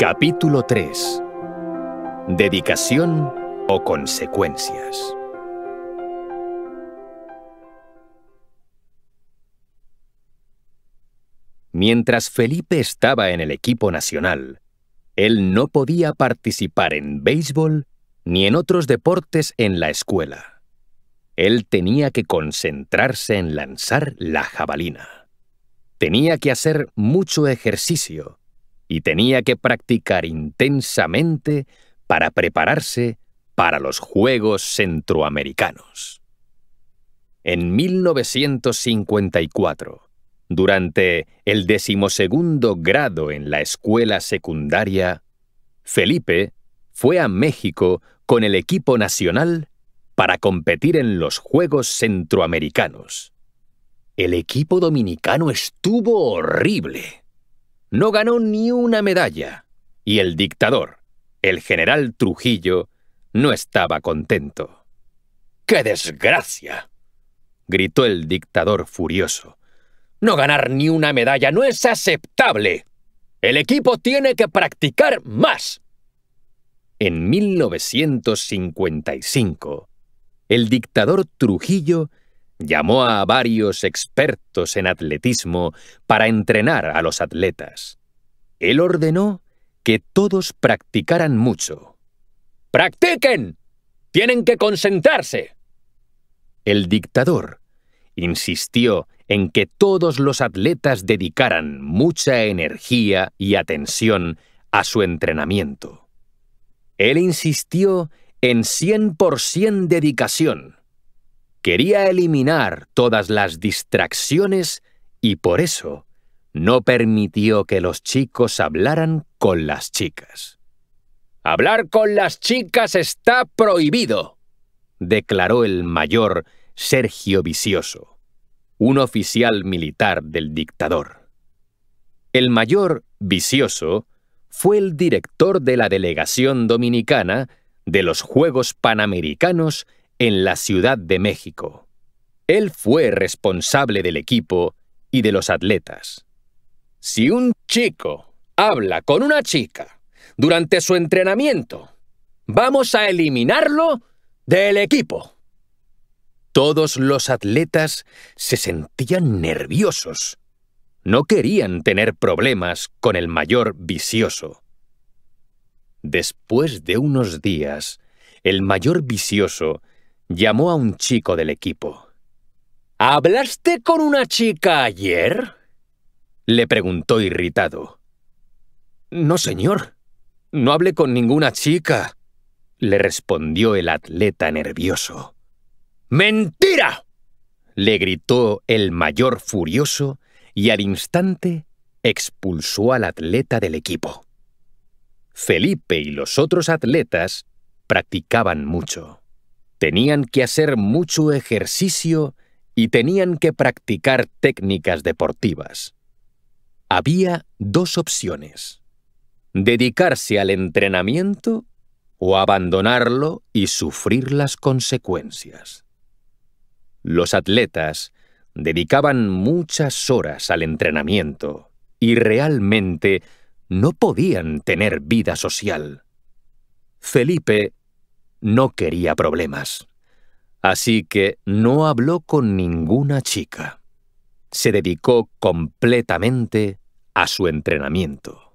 Capítulo 3. Dedicación o consecuencias. Mientras Felipe estaba en el equipo nacional, él no podía participar en béisbol ni en otros deportes en la escuela. Él tenía que concentrarse en lanzar la jabalina. Tenía que hacer mucho ejercicio y tenía que practicar intensamente para prepararse para los Juegos Centroamericanos. En 1954, durante el decimosegundo grado en la escuela secundaria, Felipe fue a México con el equipo nacional para competir en los Juegos Centroamericanos. El equipo dominicano estuvo horrible no ganó ni una medalla, y el dictador, el general Trujillo, no estaba contento. ¡Qué desgracia! gritó el dictador furioso. No ganar ni una medalla no es aceptable. El equipo tiene que practicar más. En 1955, el dictador Trujillo llamó a varios expertos en atletismo para entrenar a los atletas. Él ordenó que todos practicaran mucho. ¡Practiquen! Tienen que concentrarse. El dictador insistió en que todos los atletas dedicaran mucha energía y atención a su entrenamiento. Él insistió en 100% dedicación Quería eliminar todas las distracciones y por eso no permitió que los chicos hablaran con las chicas. Hablar con las chicas está prohibido, declaró el mayor Sergio Vicioso, un oficial militar del dictador. El mayor Vicioso fue el director de la delegación dominicana de los Juegos Panamericanos en la Ciudad de México. Él fue responsable del equipo y de los atletas. Si un chico habla con una chica durante su entrenamiento, vamos a eliminarlo del equipo. Todos los atletas se sentían nerviosos. No querían tener problemas con el mayor vicioso. Después de unos días, el mayor vicioso llamó a un chico del equipo. ¿Hablaste con una chica ayer? Le preguntó irritado. No, señor. No hablé con ninguna chica, le respondió el atleta nervioso. ¡Mentira! le gritó el mayor furioso y al instante expulsó al atleta del equipo. Felipe y los otros atletas practicaban mucho tenían que hacer mucho ejercicio y tenían que practicar técnicas deportivas. Había dos opciones, dedicarse al entrenamiento o abandonarlo y sufrir las consecuencias. Los atletas dedicaban muchas horas al entrenamiento y realmente no podían tener vida social. Felipe no quería problemas. Así que no habló con ninguna chica. Se dedicó completamente a su entrenamiento.